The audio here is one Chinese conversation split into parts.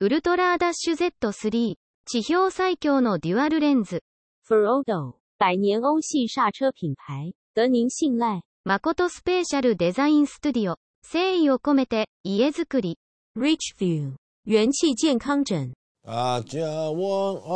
ウルトラーダッシュ Z3、地表最強のデュアルレンズ。フ e ード、百年欧系刹车品牌、德您信赖。誠スペーシャルデザインストゥディオ、誠意を込めて、家づくり。Richview、元気健康枕。大家晚安。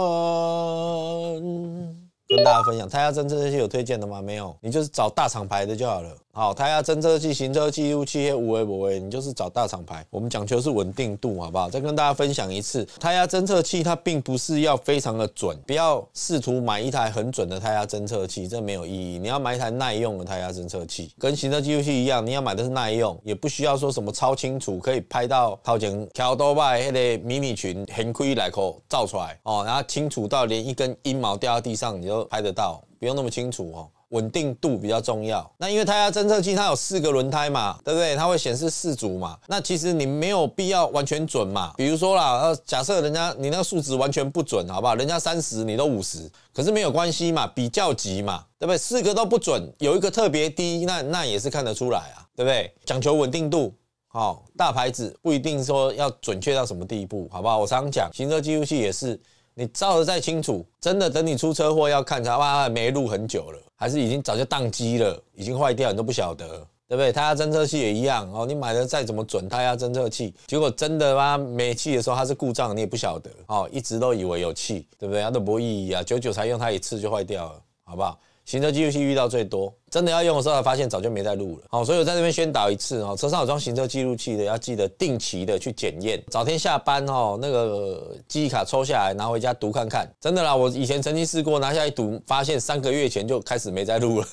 跟大家分享，大家真这些有推荐的吗？没有，你就是找大厂牌的就好了。好，胎压侦测器、行车记录器，也无所 a 你就是找大厂牌。我们讲求是稳定度，好不好？再跟大家分享一次，胎压侦测器它并不是要非常的准，不要试图买一台很准的胎压侦测器，这没有意义。你要买一台耐用的胎压侦测器，跟行车记录器一样，你要买的是耐用，也不需要说什么超清楚，可以拍到超前超多百那个迷你群很可以来可照出来哦。然后清楚到连一根阴毛掉在地上，你都拍得到，不用那么清楚哦。稳定度比较重要，那因为胎压侦测器它有四个轮胎嘛，对不对？它会显示四组嘛。那其实你没有必要完全准嘛。比如说啦，假设人家你那个数值完全不准，好不好？人家三十，你都五十，可是没有关系嘛，比较急嘛，对不对？四个都不准，有一个特别低，那那也是看得出来啊，对不对？讲求稳定度，好，大牌子不一定说要准确到什么地步，好不好？我常讲，行车记录器也是。你照的再清楚，真的等你出车祸要看它，哇，没录很久了，还是已经早就宕机了，已经坏掉，你都不晓得，对不对？胎压侦测器也一样哦，你买的再怎么准，胎压侦测器，结果真的哇没气的时候它是故障，你也不晓得哦，一直都以为有气，对不对？它都不意义啊，久久才用它一次就坏掉了，好不好？行车记录器遇到最多，真的要用的时候才发现早就没在录了。好，所以我在这边宣导一次哦，车上有装行车记录器的，要记得定期的去检验。早天下班哦，那个记忆卡抽下来拿回家读看看。真的啦，我以前曾经试过拿下来读，发现三个月前就开始没在录了。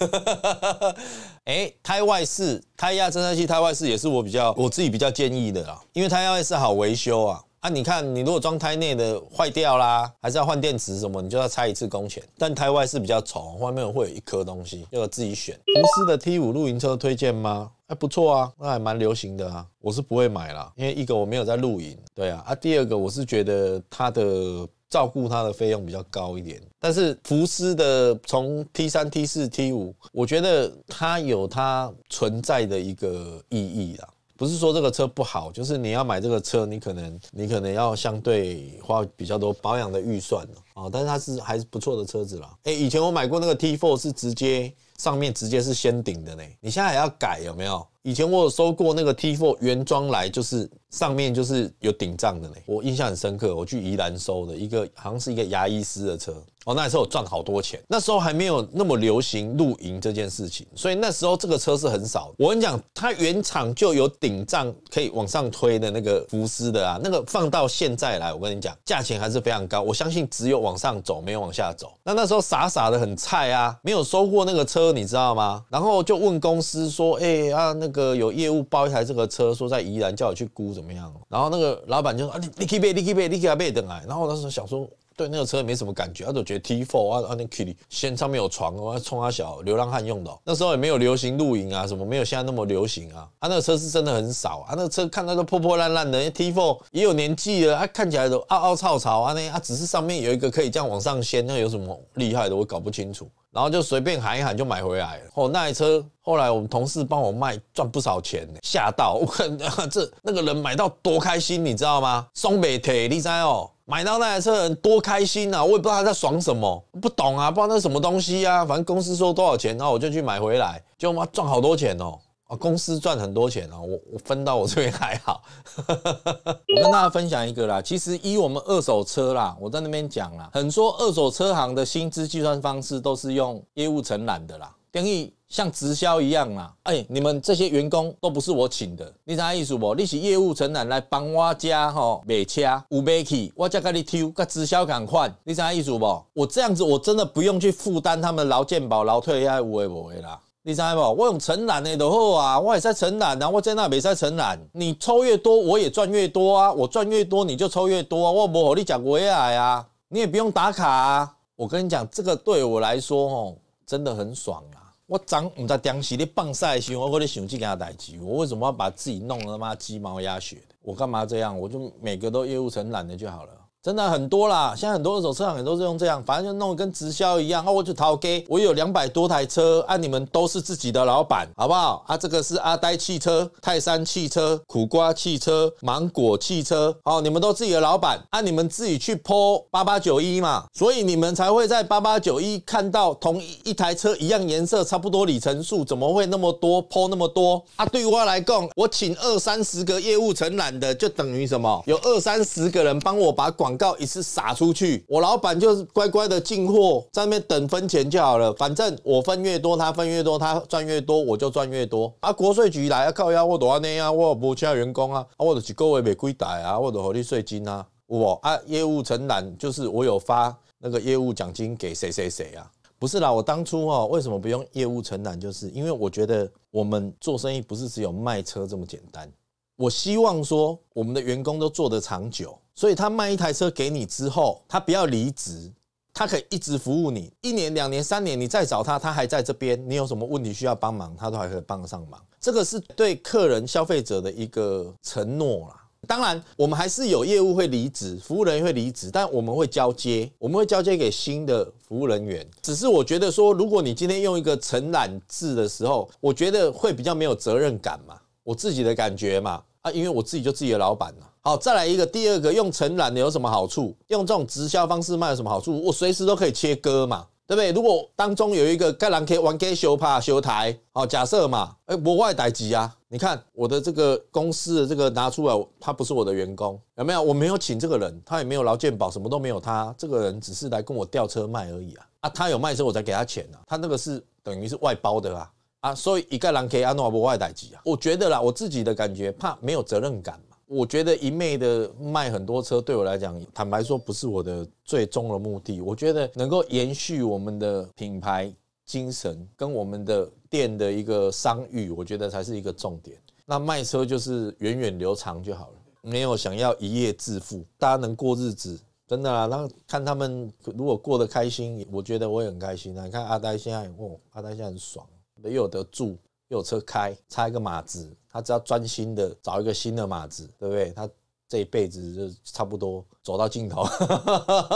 哎，胎外式、胎压侦测器、胎外式也是我比较我自己比较建议的啦，因为胎压是好维修啊。啊，你看，你如果装胎内的坏掉啦，还是要换电池什么，你就要拆一次工钱。但胎外是比较丑，外面会有一颗东西，要自己选。福斯的 T 五露营车推荐吗？哎，不错啊，那还蛮流行的啊。我是不会买啦，因为一个我没有在露营，对啊。啊，第二个我是觉得它的照顾它的费用比较高一点。但是福斯的从 T 三、T 四、T 五，我觉得它有它存在的一个意义啊。不是说这个车不好，就是你要买这个车，你可能你可能要相对花比较多保养的预算哦，但是它是还是不错的车子啦。哎，以前我买过那个 T4 是直接上面直接是先顶的呢，你现在还要改有没有？以前我有收过那个 T4 原装来就是上面就是有顶帐的呢，我印象很深刻。我去宜兰收的一个好像是一个牙医师的车。那时候赚好多钱，那时候还没有那么流行露营这件事情，所以那时候这个车是很少。我跟你讲，它原厂就有顶帐可以往上推的那个福斯的啊，那个放到现在来，我跟你讲，价钱还是非常高。我相信只有往上走，没有往下走。那那时候傻傻的很菜啊，没有收过那个车，你知道吗？然后就问公司说：“哎啊，那个有业务包一台这个车，说在宜兰叫我去估怎么样？”然后那个老板就说：“啊，你刻备，立刻备，你刻要背等来。”然后那时候想说。对那个车没什么感觉，他且觉得 T4 f o 啊啊那可以掀上面有床，我要冲他小流浪汉用的。那时候也没有流行露营啊，什么没有现在那么流行啊。啊，那个车是真的很少啊，那个车看到都破破烂烂的 T4 f o 也有年纪了，啊看起来都凹凹槽槽啊那啊只是上面有一个可以这样往上掀，那有什么厉害的我搞不清楚。然后就随便喊一喊就买回来了。哦，那车后来我们同事帮我卖赚不少钱呢，吓到我看这那个人买到多开心，你知道吗？松北铁知道哦。买到那台车的人多开心呐！我也不知道他在爽什么，不懂啊，不知道那是什么东西啊。反正公司说多少钱，然后我就去买回来，就嘛赚好多钱哦。啊，公司赚很多钱哦，我我分到我这边还好。我跟大家分享一个啦，其实依我们二手车啦，我在那边讲啦，很多二手车行的薪资计算方式都是用业务承揽的啦，定义。像直销一样啊！哎，你们这些员工都不是我请的，你啥意思不？你是业务承揽来帮我家吼每车，有百起，我再给你提跟直销赶快。你啥意思不？我这样子我真的不用去负担他们劳健保、劳退啊，无为无为啦。你知意思不？我用承揽的都好啊，我也在承揽，然我在那没在承揽，你抽越多，我也赚越多啊！我赚越多，你就抽越多啊！我不和你讲回来啊，你也不用打卡啊！我跟你讲，这个对我来说哦，真的很爽啊！我长唔得当时，你放晒时，我可能想这件他代志。我为什么要把自己弄他妈鸡毛鸭血的？我干嘛这样？我就每个都业务成懒的就好了。真的很多啦，现在很多二手车行也都是用这样，反正就弄跟直销一样。啊，我就淘给，我有两百多台车。啊，你们都是自己的老板，好不好？啊，这个是阿呆汽车、泰山汽车、苦瓜汽车、芒果汽车。哦，你们都自己的老板，啊，你们自己去抛八八九一嘛。所以你们才会在八八九一看到同一一台车一样颜色、差不多里程数，怎么会那么多抛那么多？啊，对我来共，我请二三十个业务承揽的，就等于什么？有二三十个人帮我把广广告一次撒出去，我老板就是乖乖的进货，在那边等分钱就好了。反正我分越多，他分越多，他赚越多，我就赚越多。啊，国税局来要扣呀，我多少呢啊，我不请员工啊，啊，我都是各位没柜台啊，我都合理税金啊，我啊业务承揽就是我有发那个业务奖金给谁谁谁啊？不是啦，我当初哦，为什么不用业务承揽？就是因为我觉得我们做生意不是只有卖车这么简单。我希望说我们的员工都做得长久，所以他卖一台车给你之后，他不要离职，他可以一直服务你一年、两年、三年，你再找他，他还在这边。你有什么问题需要帮忙，他都还可以帮得上忙。这个是对客人、消费者的一个承诺啦。当然，我们还是有业务会离职，服务人员会离职，但我们会交接，我们会交接给新的服务人员。只是我觉得说，如果你今天用一个承揽制的时候，我觉得会比较没有责任感嘛，我自己的感觉嘛。因为我自己就自己的老板了，好，再来一个第二个，用承揽的有什么好处？用这种直销方式卖有什么好处？我随时都可以切割嘛，对不对？如果当中有一个盖兰可以 gas p a 修台，好假设嘛，哎，我外代级啊，你看我的这个公司的这个拿出来，他不是我的员工，有没有？我没有请这个人，他也没有劳健保，什么都没有，他这个人只是来跟我吊车卖而已啊，啊，他有卖车我才给他钱啊，他那个是等于是外包的啊。啊，所以一个人可以安诺不外代机啊？我觉得啦，我自己的感觉，怕没有责任感嘛。我觉得一昧的卖很多车，对我来讲，坦白说不是我的最终的目的。我觉得能够延续我们的品牌精神跟我们的店的一个商誉，我觉得才是一个重点。那卖车就是源远流长就好了，没有想要一夜致富，大家能过日子，真的啦。那看他们如果过得开心，我觉得我也很开心啊。你看阿呆现在哦，阿呆现在很爽。又有得住，又有车开，差一个码子，他只要专心的找一个新的码子，对不对？他这一辈子就差不多走到尽头，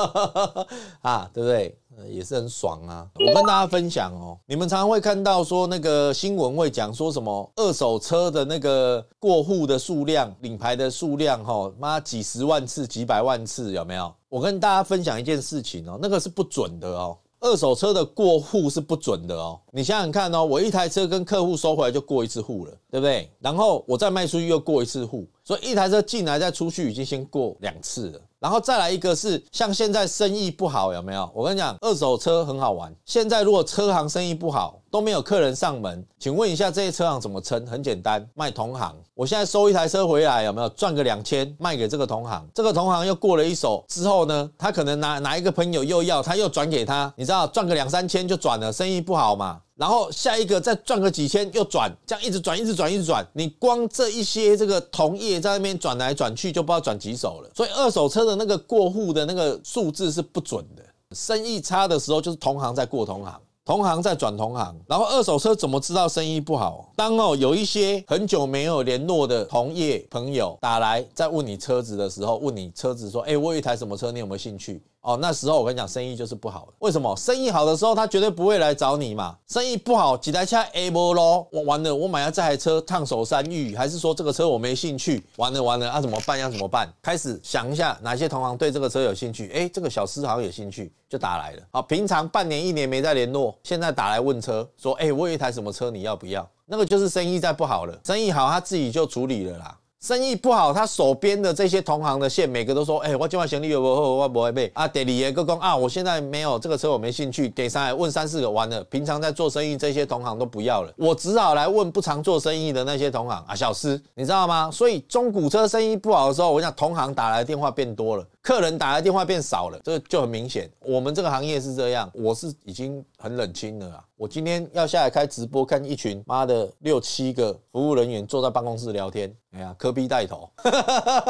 啊，对不对？也是很爽啊。我跟大家分享哦，你们常常会看到说那个新闻会讲说什么二手车的那个过户的数量、领牌的数量，哈，妈几十万次、几百万次，有没有？我跟大家分享一件事情哦，那个是不准的哦。二手车的过户是不准的哦，你想想看哦，我一台车跟客户收回来就过一次户了，对不对？然后我再卖出去又过一次户，所以一台车进来再出去已经先过两次了。然后再来一个是像现在生意不好有没有？我跟你讲，二手车很好玩。现在如果车行生意不好，都没有客人上门，请问一下这些车行怎么撑？很简单，卖同行。我现在收一台车回来有没有赚个两千，卖给这个同行，这个同行又过了一手之后呢，他可能拿拿一个朋友又要，他又转给他，你知道赚个两三千就转了，生意不好嘛。然后下一个再赚个几千又转，这样一直转一直转一直转，你光这一些这个同业在那边转来转去就不知道转几手了。所以二手车的那个过户的那个数字是不准的。生意差的时候就是同行在过同行，同行在转同行。然后二手车怎么知道生意不好？当哦有一些很久没有联络的同业朋友打来，在问你车子的时候，问你车子说：“哎，我有一台什么车，你有没有兴趣？”哦，那时候我跟你讲，生意就是不好的。为什么？生意好的时候，他绝对不会来找你嘛。生意不好，几台车 a v 咯。b l e 我完了，我买了这台车烫手山芋，还是说这个车我没兴趣？完了完了，那怎么办？要怎么办？开始想一下哪些同行对这个车有兴趣。哎，这个小师好像有兴趣，就打来了。好，平常半年一年没再联络，现在打来问车，说哎，我有一台什么车，你要不要？那个就是生意再不好了。生意好，他自己就处理了啦。生意不好，他手边的这些同行的线，每个都说：“哎，我今晚行李有不有，我不会背啊？”第二一个工啊，我现在没有这个车，我没兴趣。得三，问三四个完了，平常在做生意这些同行都不要了，我只好来问不常做生意的那些同行啊，小师，你知道吗？所以中古车生意不好的时候，我想同行打来的电话变多了，客人打来的电话变少了，这就很明显。我们这个行业是这样，我是已经。很冷清的啊！我今天要下来开直播，看一群妈的六七个服务人员坐在办公室聊天。哎呀，科比带头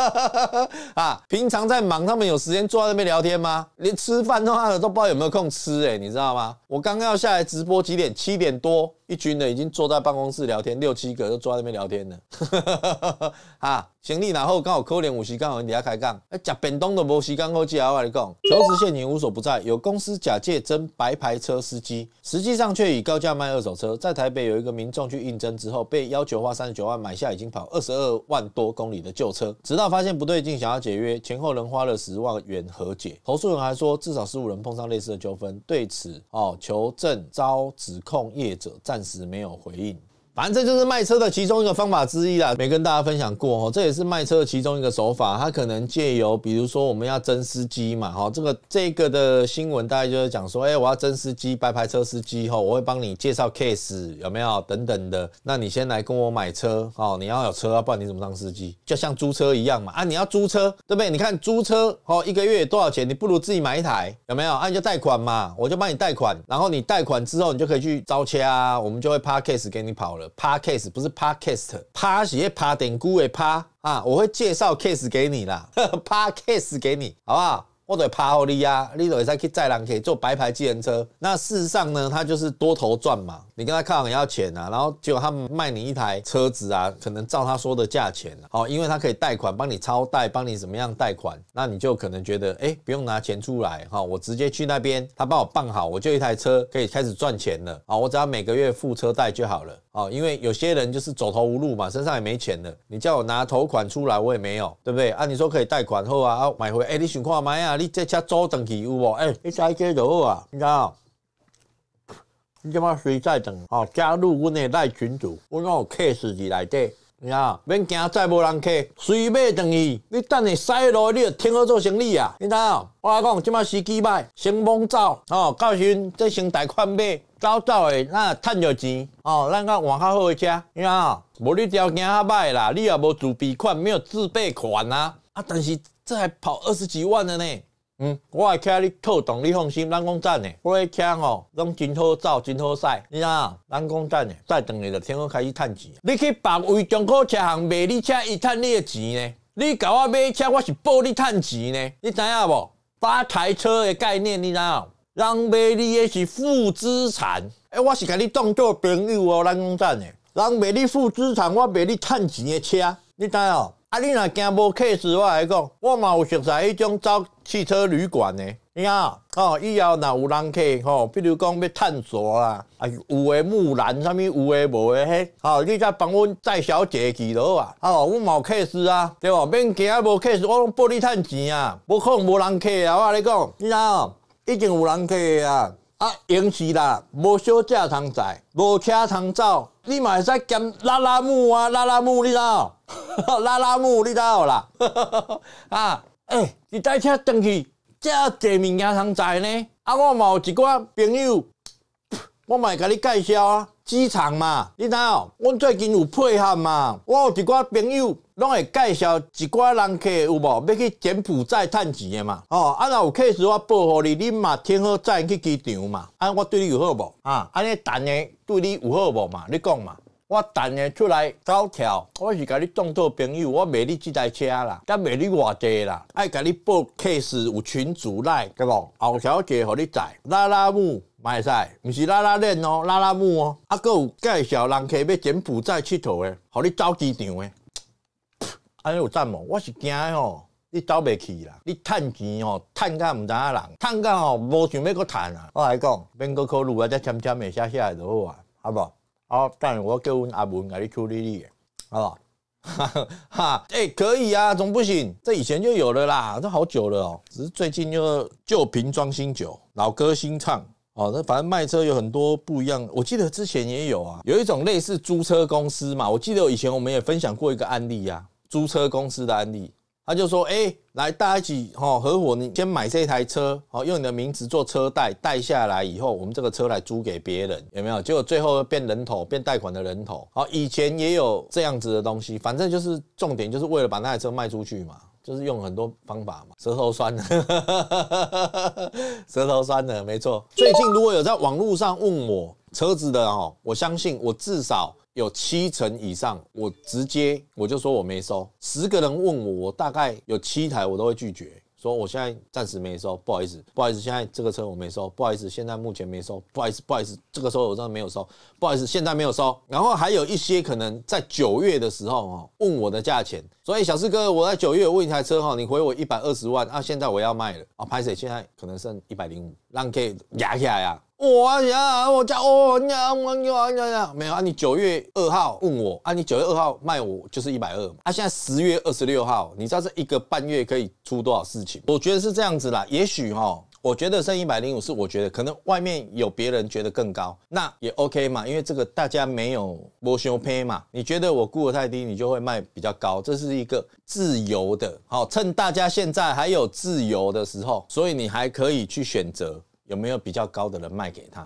啊！平常在忙，他们有时间坐在那边聊天吗？连吃饭的话都不知道有没有空吃，哎，你知道吗？我刚刚要下来直播几点？七点多。一群人已经坐在办公室聊天，六七个都坐在那边聊天呢。啊，行李拿后刚好扣连五席，刚好底下开杠。哎，假屏东的波席刚扣我跟你讲，求职陷阱无所不在。有公司假借征白牌车司机，实际上却以高价卖二手车。在台北有一个民众去应征之后，被要求花三十九万买下已经跑二十二万多公里的旧车，直到发现不对劲，想要解约，前后人花了十万元和解。投诉人还说，至少十五人碰上类似的纠纷。对此，哦，求证遭指控业者在。暂时没有回应。反正这就是卖车的其中一个方法之一啦，没跟大家分享过哦。这也是卖车的其中一个手法，它可能借由，比如说我们要真司机嘛，哈，这个这个的新闻大概就是讲说，哎，我要真司机，白牌车司机，吼，我会帮你介绍 case 有没有？等等的，那你先来跟我买车，哦，你要有车啊，不然你怎么当司机？就像租车一样嘛，啊，你要租车对不对？你看租车哦，一个月多少钱？你不如自己买一台有没有？啊，你就贷款嘛，我就帮你贷款，然后你贷款之后你就可以去招车啊，我们就会 p a r case 给你跑了。Parkcase 不是 Parkcast，Park 是 p a r k g 的 p a k 啊，我会介绍 case 给你啦，Parkcase 给你，好不好？我得 Park 澳大利亚，那头也可载人，可以做白牌机车。那事实上呢，他就是多头赚嘛。你跟他看房要钱啊，然后结果他卖你一台车子啊，可能照他说的价钱，哦，因为他可以贷款，帮你超贷，帮你怎么样贷款，那你就可能觉得，哎，不用拿钱出来哈，我直接去那边，他帮我办好，我就一台车可以开始赚钱了啊，我只要每个月付车贷就好了。哦，因为有些人就是走投无路嘛，身上也没钱了。你叫我拿头款出来，我也没有，对不对？啊，你说可以贷款后啊，买回哎，你想看买啊，你这车租转去有无？哎，你再接就好啊。你看，你即马随再等哦，加入阮的赖群组，阮有 case 机来的。你看，免惊再无人客，随买等去。你等你塞路，你就听我做生意啊。你道，我来讲，即马司机卖，先蒙走哦，到时再先贷款买。走走咱那趁着钱哦，咱讲换较好诶车，你看，无你条件较歹啦，你也无自备款，没有自备款啊啊！但是这还跑二十几万了呢。嗯，我睇你扣动，你放心，咱讲赚诶，我车哦，拢真好走，真好塞，你看，咱讲赚诶，再等下就天光开始趁钱。你去别位中国车行卖你车伊趁你诶钱呢？你甲我买车，我是报你趁钱呢？你知影无？八台车诶概念，你知影？人卖你诶是负资产，诶，我是甲你当做朋友哦，咱讲真诶，人卖你负资产，我卖你趁钱诶车，你知哦？啊，你若惊无 case，我来讲，我嘛有熟悉迄种招汽车旅馆诶，你啊，哦，以后若有人客，吼，比如讲要探索啦，啊，有诶木兰啥物，有诶无诶，嘿，好，你再帮阮载小姐几落啊，哦，嘛有 case 啊，对无？免惊无 case，我帮你趁钱啊，无可能无人客啊，我甲你讲，你知哦？已经有人去啊！啊，永视啦，无小姐通载，无车通走，你嘛会使兼拉拉木啊，拉拉木你哪？拉拉木你知有啦？啊，诶，你带车转去，遮济物件通载呢？啊，我嘛有一寡朋友，我嘛会甲你介绍啊，机场嘛，你哪？阮最近有配合嘛，我有一寡朋友。拢会介绍一寡人客有无要去柬埔寨趁钱的嘛？哦，啊若有 case 我报互你，你嘛听好载去机场嘛？啊，我对你有好无？啊，安尼陈的对你有好无嘛？你讲嘛，我陈诶出来走跳，我是甲你当做朋友，我卖你即台车啦，甲卖你偌济啦，爱甲你报 case 有群主来，甲无？后小姐，互你载拉拉木，卖使毋是拉拉链哦，拉拉木哦，啊，佫有介绍人客要柬埔寨佚佗诶，互你走机场诶。安有赚哦？我是惊哦，你走袂去啦！你趁钱哦，趁到毋知啊人，趁到哦无想要阁谈啊！我来讲，免搁考虑啊，再签签诶，写写来就好啊，好无？好，等系我叫阮阿文你处理你，好不？哈，哎，可以啊，总不行，这以前就有了啦，这好久了哦，只是最近就旧瓶装新酒，老歌新唱哦。那反正卖车有很多不一样，我记得之前也有啊，有一种类似租车公司嘛，我记得以前我们也分享过一个案例啊。租车公司的案例，他就说：“哎，来，大家一起哈合伙，你先买这台车，好用你的名字做车贷，贷下来以后，我们这个车来租给别人，有没有？结果最后变人头，变贷款的人头。好，以前也有这样子的东西，反正就是重点就是为了把那台车卖出去嘛，就是用很多方法嘛，舌头酸的，舌头酸的，没错。最近如果有在网络上问我车子的哦，我相信我至少。”有七成以上，我直接我就说我没收。十个人问我，我大概有七台我都会拒绝，说我现在暂时没收，不好意思，不好意思，现在这个车我没收，不好意思，现在目前没收，不好意思，不好意思，这个候我真的没有收，不好意思，现在没有收。然后还有一些可能在九月的时候哦，问我的价钱，所以小四哥，我在九月问一台车哈，你回我一百二十万，啊，现在我要卖了啊，排水现在可能剩一百零五，让 K 压下来呀。我呀，我叫哦，你呀，我你啊，你呀，没有啊。你九月二号问我啊，你九月二号卖我就是一百二嘛。啊，现在十月二十六号，你知道这一个半月可以出多少事情？我觉得是这样子啦。也许哈，我觉得剩一百零五是我觉得可能外面有别人觉得更高，那也 OK 嘛。因为这个大家没有剥胚嘛。你觉得我估的太低，你就会卖比较高，这是一个自由的。好，趁大家现在还有自由的时候，所以你还可以去选择。有没有比较高的人卖给他？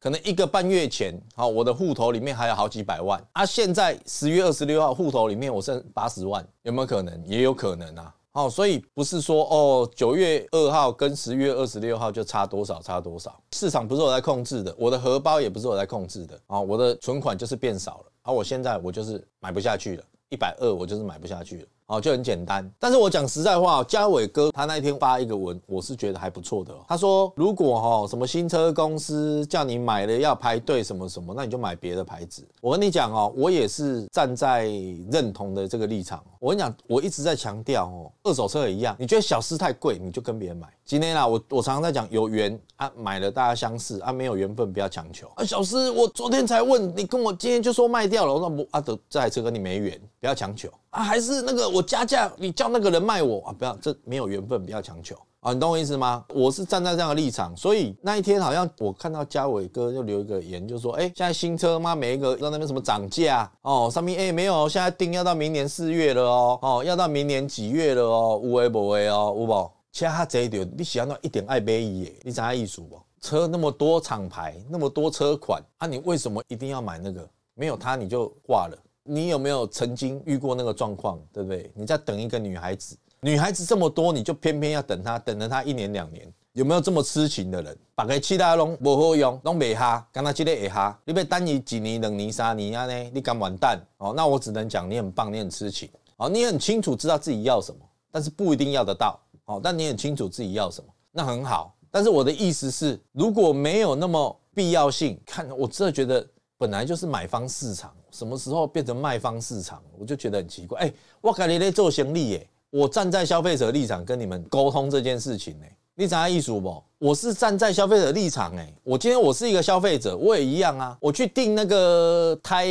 可能一个半月前，好，我的户头里面还有好几百万啊。现在十月二十六号户头里面我剩八十万，有没有可能？也有可能啊。好，所以不是说哦，九月二号跟十月二十六号就差多少差多少。市场不是我在控制的，我的荷包也不是我在控制的啊。我的存款就是变少了，而我现在我就是买不下去了，一百二我就是买不下去了。哦，就很简单。但是我讲实在话，嘉伟哥他那一天发一个文，我是觉得还不错的。他说，如果哈什么新车公司叫你买了要排队什么什么，那你就买别的牌子。我跟你讲哦，我也是站在认同的这个立场。我跟你讲，我一直在强调哦，二手车也一样。你觉得小狮太贵，你就跟别人买。今天啊，我我常常在讲有缘啊买了大家相似啊，没有缘分不要强求啊。小狮，我昨天才问你，跟我今天就说卖掉了，那不啊，这这台车跟你没缘，不要强求啊，还是那个。我加价，你叫那个人卖我啊！不要，这没有缘分，不要强求啊！你懂我意思吗？我是站在这样的立场，所以那一天好像我看到嘉伟哥就留一个言，就说：“哎，现在新车嘛，每一个在那边什么涨价哦，上面哎没有，现在定要到明年四月了哦，哦，要到明年几月了哦，无为不为哦，无保。其他这点你喜欢到一点爱买一，你怎样艺术不？车那么多厂牌，那么多车款，那你为什么一定要买那个？没有它你就挂了。你有没有曾经遇过那个状况，对不对？你在等一个女孩子，女孩子这么多，你就偏偏要等她，等了她一年两年，有没有这么痴情的人？把个其他拢无好用，拢未哈，刚才记得会哈，你别等一几年两年、三年啊呢？你敢完蛋哦。那我只能讲，你很棒，你很痴情哦，你很清楚知道自己要什么，但是不一定要得到哦。但你很清楚自己要什么，那很好。但是我的意思是，如果没有那么必要性，看我真的觉得。本来就是买方市场，什么时候变成卖方市场？我就觉得很奇怪。哎，我跟你在做行意耶。我站在消费者立场跟你们沟通这件事情呢。你怎样意思不？我是站在消费者立场哎。我今天我是一个消费者，我也一样啊。我去订那个胎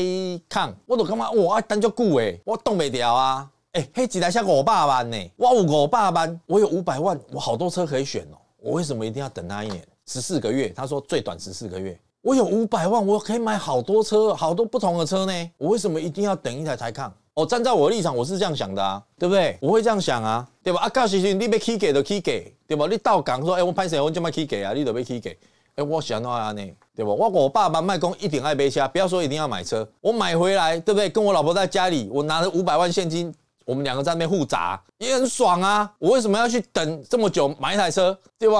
抗，我都干嘛？我等足久哎，我动不了啊。哎，嘿，几台车五百万呢？我有五百万，我有五百万，我好多车可以选哦。我为什么一定要等那一年十四个月？他说最短十四个月。我有五百万，我可以买好多车，好多不同的车呢。我为什么一定要等一台台看？哦，站在我的立场，我是这样想的啊，对不对？我会这样想啊，对吧？啊，到时候你要起价就起价，对不？你到港说哎，我拍钱，我这么起价啊，你都要起价。哎，我想到啊安尼，对不？我我爸爸卖工一点爱杯虾，不要说一定要买车，我买回来，对不对？跟我老婆在家里，我拿着五百万现金，我们两个在那边互砸，也很爽啊。我为什么要去等这么久买一台车？对不？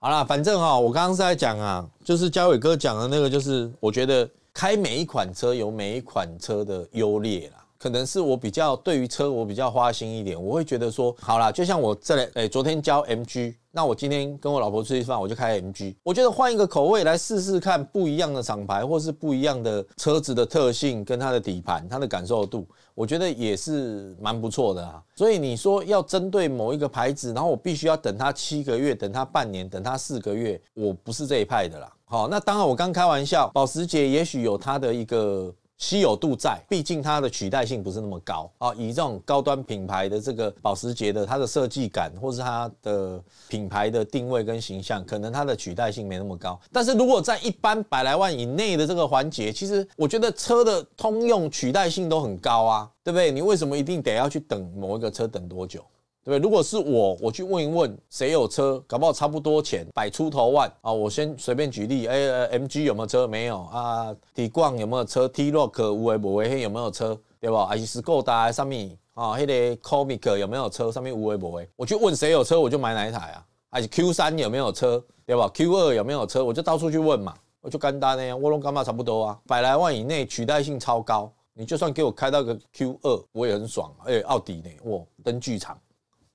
好了，反正哈，我刚刚是在讲啊。就是嘉伟哥讲的那个，就是我觉得开每一款车有每一款车的优劣啦，可能是我比较对于车我比较花心一点，我会觉得说，好啦，就像我这里，哎，昨天教 MG。那我今天跟我老婆去吃饭，我就开 MG。我觉得换一个口味来试试看，不一样的厂牌或是不一样的车子的特性，跟它的底盘、它的感受度，我觉得也是蛮不错的啊。所以你说要针对某一个牌子，然后我必须要等它七个月，等它半年，等它四个月，我不是这一派的啦。好，那当然我刚开玩笑，保时捷也许有它的一个。稀有度在，毕竟它的取代性不是那么高啊。以这种高端品牌的这个保时捷的，它的设计感或是它的品牌的定位跟形象，可能它的取代性没那么高。但是如果在一般百来万以内的这个环节，其实我觉得车的通用取代性都很高啊，对不对？你为什么一定得要去等某一个车等多久？对，如果是我，我去问一问谁有车，搞不好差不多钱，百出头万啊。我先随便举例，哎，MG 有没有车？没有啊。T 光有没有车？T Rock 无为无为，嘿有没有车？对吧？还是 Scoda 上面啊，那个 Comic 有没有车？上面无为无为。我去问谁有车，我就买哪一台啊？还是 Q 三有没有车？对吧 q 二有没有车？我就到处去问嘛。我就干单呢，我龙干嘛差不多啊？百来万以内，取代性超高。你就算给我开到个 Q 二，我也很爽。哎，奥迪呢？哇，灯具场。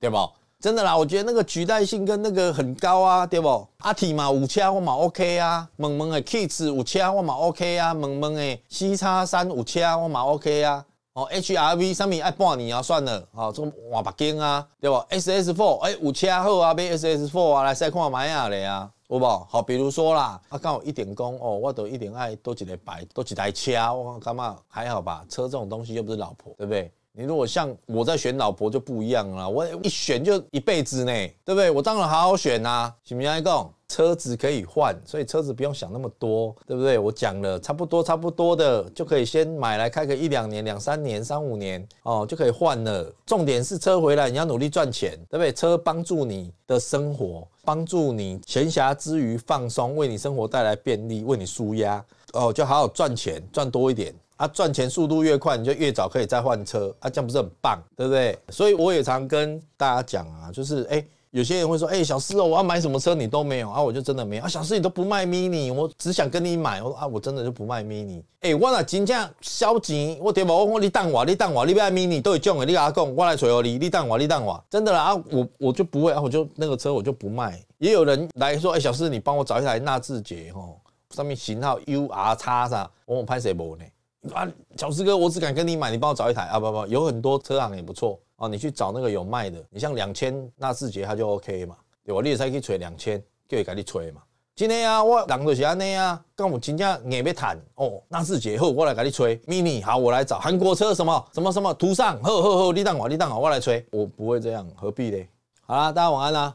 对不？真的啦，我觉得那个取代性跟那个很高啊，对不？阿提嘛，五千我嘛 OK 啊，萌萌的 Kids 五千我嘛 OK 啊，萌萌的 C 叉三五千我嘛 OK 啊，哦 HRV 上面爱半年啊算了哦，种换白金啊，对不 s s Four 哎五千好啊，买 s s Four 啊来再看买啊嘞啊，有不好？比如说啦，啊刚好一点工哦，我得一点爱多一台白多一台车，我感觉还好吧？车这种东西又不是老婆，对不对？你如果像我在选老婆就不一样了，我一选就一辈子呢，对不对？我当然好好选啊。不行？来讲，车子可以换，所以车子不用想那么多，对不对？我讲了差不多差不多的，就可以先买来开个一两年、两三年、三五年哦，就可以换了。重点是车回来你要努力赚钱，对不对？车帮助你的生活，帮助你闲暇之余放松，为你生活带来便利，为你舒压哦，就好好赚钱，赚多一点。啊，赚钱速度越快，你就越早可以再换车，啊，这样不是很棒，对不对？所以我也常跟大家讲啊，就是，哎，有些人会说，哎，小四哦，我要买什么车你都没有啊，我就真的没有啊，小四你都不卖 mini，我只想跟你买，我说啊，我真的就不卖 mini。哎，我那真价，消极，我点不，我你等我，你等我，你不要 mini 都有奖的，你阿公，我来水哦，你你等我，你等我，真的啦，啊，我我就不会啊，我就那个车我就不卖。也有人来说，哎，小四你帮我找一台纳智捷哦，上面型号 U R 叉啥，我我拍谁不呢？啊，小资哥，我只敢跟你买，你帮我找一台啊！不不，有很多车行也不错啊。你去找那个有卖的。你像两千纳智捷，它就 OK 嘛，对吧？你可去催两千，就会给你催嘛。真的啊，我人就是安尼啊，跟我真正硬要谈哦。纳智捷后，我来给你催。mini 好，我来找韩国车什么什么什么途上，呵呵呵，你等我，你等我，我来催。我不会这样，何必呢？好啦，大家晚安啦，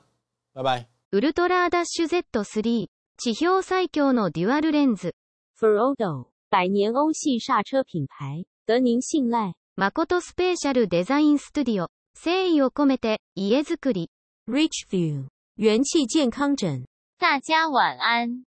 拜拜。u r t r a Dash Z3 地表最強的 Dual Lens。r o d o 百年欧系刹车品牌，得您信赖。Makoto Special Design Studio，诚意 o，comete，家，zukuri，Richview，元气健康枕。大家晚安。